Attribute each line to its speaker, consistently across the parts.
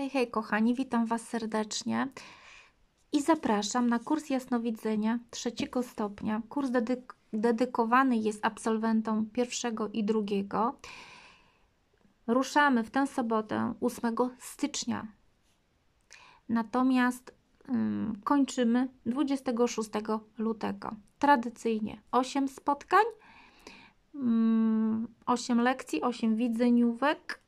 Speaker 1: Hej, hej kochani, witam Was serdecznie i zapraszam na kurs jasnowidzenia trzeciego stopnia. Kurs dedyk dedykowany jest absolwentom pierwszego i drugiego. Ruszamy w tę sobotę 8 stycznia, natomiast um, kończymy 26 lutego. Tradycyjnie 8 spotkań, um, mm, 8 lekcji, 8 widzeniówek.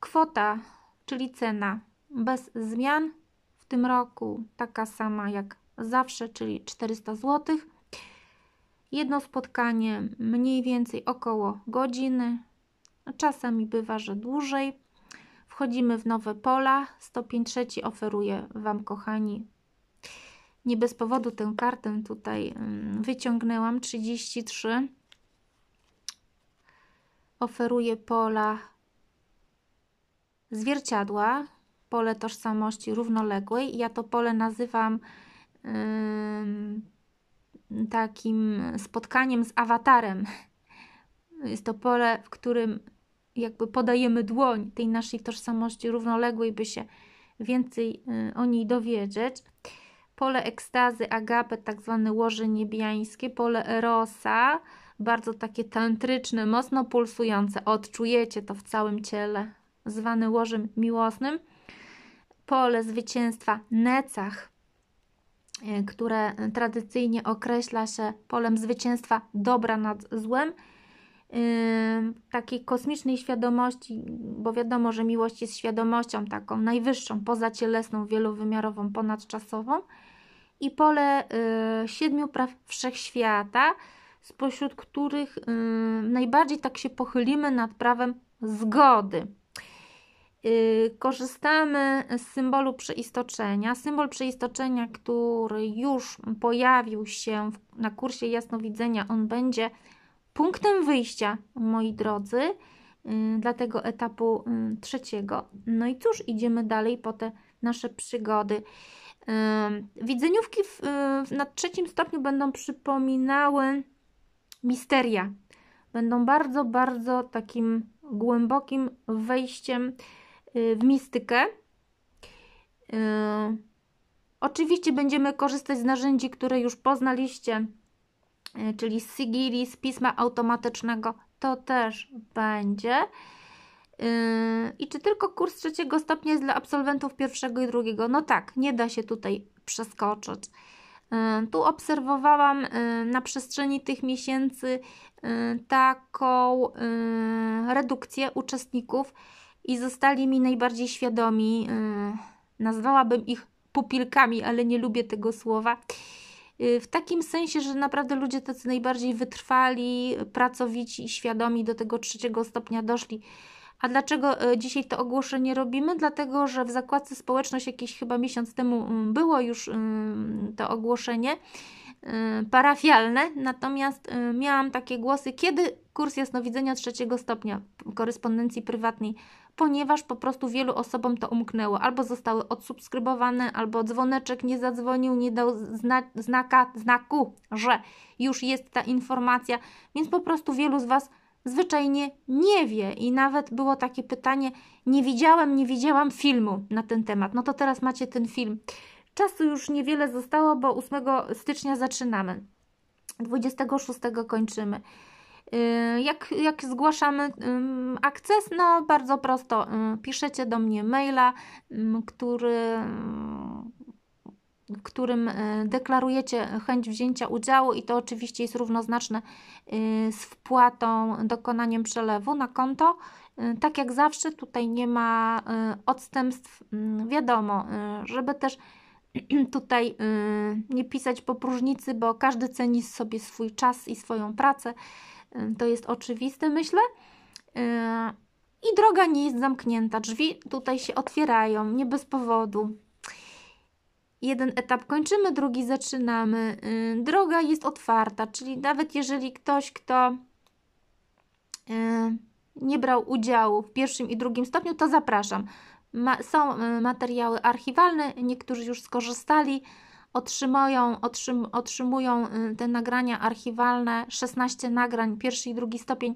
Speaker 1: Kwota czyli cena bez zmian w tym roku, taka sama jak zawsze, czyli 400 zł. Jedno spotkanie mniej więcej około godziny, czasami bywa, że dłużej. Wchodzimy w nowe pola, 105 trzeci oferuje Wam, kochani, nie bez powodu tę kartę tutaj mm, wyciągnęłam 33 oferuje pola zwierciadła, pole tożsamości równoległej. Ja to pole nazywam yy, takim spotkaniem z awatarem. Jest to pole, w którym jakby podajemy dłoń tej naszej tożsamości równoległej, by się więcej yy, o niej dowiedzieć. Pole ekstazy, agape, tak zwane łoże niebiańskie, pole erosa, bardzo takie tantryczne, mocno pulsujące. Odczujecie to w całym ciele zwany łożem miłosnym, pole zwycięstwa Necach, e, które tradycyjnie określa się polem zwycięstwa dobra nad złem, e, takiej kosmicznej świadomości, bo wiadomo, że miłość jest świadomością taką najwyższą, pozacielesną, wielowymiarową, ponadczasową i pole e, siedmiu praw wszechświata, spośród których najbardziej tak się pochylimy nad prawem zgody. Y, korzystamy z symbolu przeistoczenia. Symbol przeistoczenia, który już pojawił się na kursie jasnowidzenia, on będzie punktem wyjścia, moi drodzy, y, dla tego etapu y, trzeciego. No i cóż, idziemy dalej po te nasze przygody. Widzeniówki na trzecim stopniu będą przypominały misteria. Będą bardzo, bardzo takim głębokim wejściem Y, w mistykę. Y, oczywiście będziemy korzystać z narzędzi, które już poznaliście, y, czyli z Sigili, z pisma automatycznego. To też będzie. I czy tylko kurs trzeciego stopnia jest dla absolwentów pierwszego i drugiego? No tak, nie da się tutaj przeskoczyć. Tu obserwowałam na przestrzeni tych miesięcy taką redukcję uczestników i zostali mi najbardziej świadomi. Y, nazwałabym ich pupilkami, ale nie lubię tego słowa. Y, w takim sensie, że naprawdę ludzie tacy najbardziej wytrwali, pracowici i świadomi do tego trzeciego stopnia doszli. A dlaczego y, dzisiaj to ogłoszenie robimy? Dlatego, że w zakładce społeczność jakiś chyba miesiąc temu mm, było już to ogłoszenie parafialne, natomiast miałam takie głosy, kiedy kurs jasnowidzenia trzeciego stopnia korespondencji prywatnej ponieważ po prostu wielu osobom to umknęło. Albo zostały odsubskrybowane, albo dzwoneczek nie zadzwonił, nie dał zna znaka, znaku, że już jest ta informacja, więc po prostu wielu z Was zwyczajnie nie wie. I nawet było takie pytanie: Nie widziałem, nie widziałam filmu na ten temat. No to teraz macie ten film. Czasu już niewiele zostało, bo 8 stycznia zaczynamy. 26 kończymy. Y, jak, jak zgłaszamy akces? No bardzo prosto, y, piszecie do mnie maila, który którym y, deklarujecie chęć wzięcia udziału i to oczywiście jest równoznaczne z wpłatą, dokonaniem przelewu na konto. Tak jak zawsze, tutaj nie ma odstępstw. Wiadomo, żeby też tutaj nie pisać po próżnicy, bo każdy ceni sobie swój czas i swoją pracę. To jest oczywiste, myślę. I droga nie jest zamknięta, drzwi tutaj się otwierają, nie bez powodu. Jeden etap kończymy, drugi zaczynamy. Droga jest otwarta, czyli nawet jeżeli ktoś, kto nie brał udziału w pierwszym i drugim stopniu, to zapraszam. Ma, są materiały archiwalne, niektórzy już skorzystali otrzymują, otrzym, otrzymują y, te nagrania archiwalne, 16 nagrań, pierwszy i drugi stopień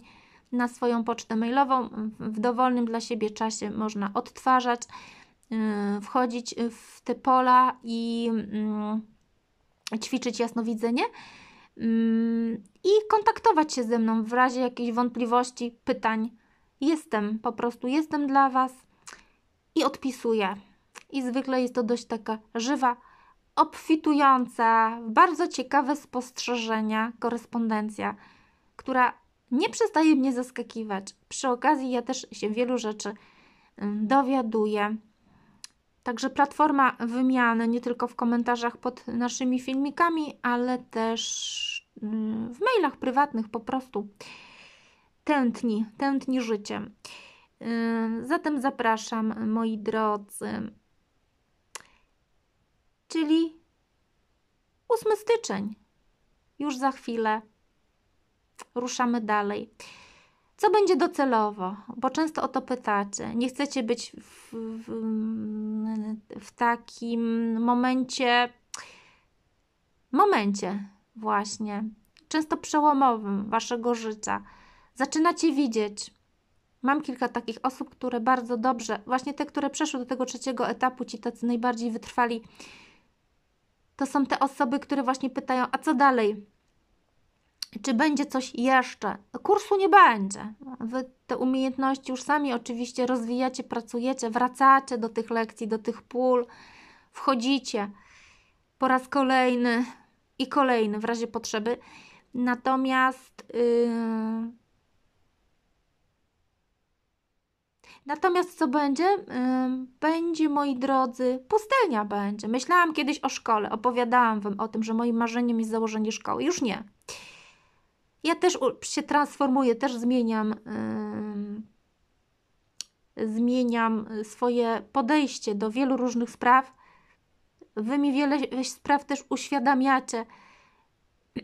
Speaker 1: na swoją pocztę mailową. W dowolnym dla siebie czasie można odtwarzać, y, wchodzić w te pola i mm, ćwiczyć jasnowidzenie mm, i kontaktować się ze mną w razie jakichś wątpliwości, pytań. Jestem, po prostu jestem dla Was i odpisuję. I zwykle jest to dość taka żywa obfitująca w bardzo ciekawe spostrzeżenia korespondencja, która nie przestaje mnie zaskakiwać. Przy okazji ja też się wielu rzeczy mm, dowiaduję. Także platforma wymiany nie tylko w komentarzach pod naszymi filmikami, ale też mm, w mailach prywatnych po prostu tętni, tętni życiem. Zatem zapraszam moi drodzy czyli 8 styczeń. Już za chwilę ruszamy dalej. Co będzie docelowo? Bo często o to pytacie. Nie chcecie być w, w, w takim momencie, momencie właśnie, często przełomowym waszego życia. Zaczynacie widzieć. Mam kilka takich osób, które bardzo dobrze, właśnie te, które przeszły do tego trzeciego etapu, ci tacy najbardziej wytrwali, to są te osoby, które właśnie pytają, a co dalej? Czy będzie coś jeszcze? No, kursu nie będzie. Wy te umiejętności już sami oczywiście rozwijacie, pracujecie, wracacie do tych lekcji, do tych pól, wchodzicie po raz kolejny i kolejny w razie potrzeby. Natomiast yy Natomiast co będzie? Będzie, moi drodzy, pustelnia będzie. Myślałam kiedyś o szkole, opowiadałam Wam o tym, że moim marzeniem jest założenie szkoły. Już nie. Ja też się transformuję, też zmieniam, zmieniam swoje podejście do wielu różnych spraw. Wy mi wiele spraw też uświadamiacie.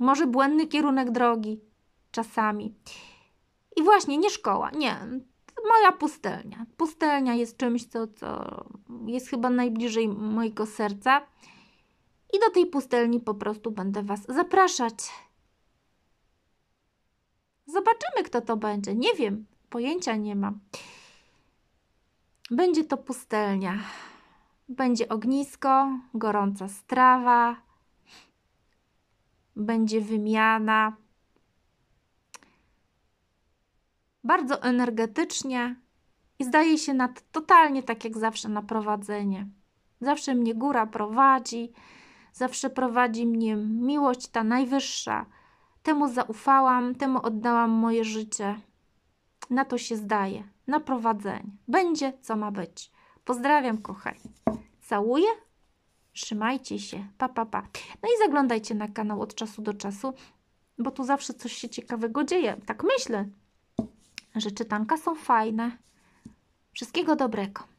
Speaker 1: Może błędny kierunek drogi czasami. I właśnie nie szkoła, nie. Moja pustelnia. Pustelnia jest czymś, co, co jest chyba najbliżej mojego serca. I do tej pustelni po prostu będę Was zapraszać. Zobaczymy, kto to będzie. Nie wiem, pojęcia nie mam. Będzie to pustelnia. Będzie ognisko, gorąca strawa, będzie wymiana. bardzo energetycznie i zdaje się na totalnie tak jak zawsze na prowadzenie. Zawsze mnie góra prowadzi, zawsze prowadzi mnie miłość ta najwyższa. Temu zaufałam, temu oddałam moje życie. Na to się zdaje, na prowadzenie. Będzie co ma być. Pozdrawiam, kochani. Całuję. Trzymajcie się. Pa, pa, pa. No i zaglądajcie na kanał od czasu do czasu, bo tu zawsze coś się ciekawego dzieje. Tak myślę że czytanka są fajne. Wszystkiego dobrego.